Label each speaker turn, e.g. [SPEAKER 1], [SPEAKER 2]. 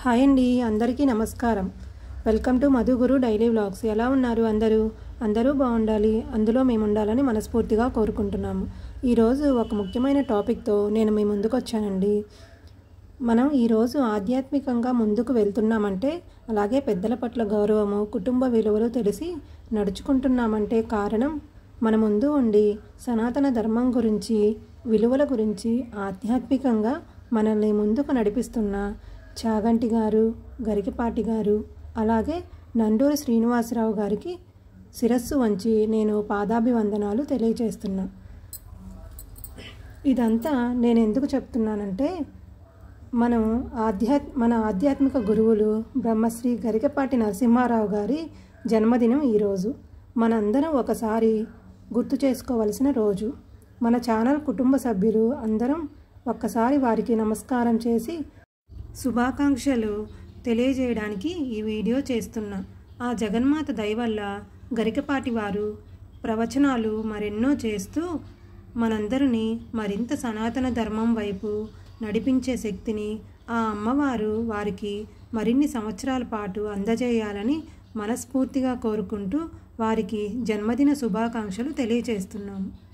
[SPEAKER 1] hi అండి అందరికీ నమస్కారం welcome to Madhuguru daily vlogs ఎలా ఉన్నారు అందరూ అందరూ బాగుండాలి అందులో మేము ఉండాలని మనస్ఫూర్తిగా కోరుకుంటున్నాము ఈరోజు ఒక ముఖ్యమైన టాపిక్తో నేను మీ ముందుకు వచ్చానండి మనం ఈరోజు ఆధ్యాత్మికంగా ముందుకు వెళ్తున్నామంటే అలాగే పెద్దల పట్ల గౌరవము కుటుంబ విలువలు తెలిసి నడుచుకుంటున్నామంటే కారణం మన ముందు ఉండి సనాతన ధర్మం గురించి విలువల గురించి ఆధ్యాత్మికంగా మనల్ని ముందుకు నడిపిస్తున్న చాగంటి గారు గరికిపాటి గారు అలాగే నండూరి శ్రీనివాసరావు గారికి శిరస్సు వంచి నేను పాదాభివందనాలు తెలియచేస్తున్నా ఇదంతా నేను ఎందుకు చెప్తున్నానంటే మనం ఆధ్యాత్ మన ఆధ్యాత్మిక గురువులు బ్రహ్మశ్రీ గరికపాటి నరసింహారావు గారి జన్మదినం ఈరోజు మనందరం ఒకసారి గుర్తు చేసుకోవలసిన రోజు మన ఛానల్ కుటుంబ సభ్యులు అందరం ఒక్కసారి వారికి నమస్కారం చేసి శుభాకాంక్షలు తెలియజేయడానికి ఈ వీడియో చేస్తున్నా ఆ జగన్మాత దయ వల్ల గరికపాటి వారు ప్రవచనాలు మరెన్నో చేస్తూ మనందరినీ మరింత సనాతన ధర్మం వైపు నడిపించే శక్తిని ఆ అమ్మవారు వారికి మరిన్ని సంవత్సరాల పాటు అందజేయాలని మనస్ఫూర్తిగా కోరుకుంటూ వారికి జన్మదిన శుభాకాంక్షలు తెలియజేస్తున్నాము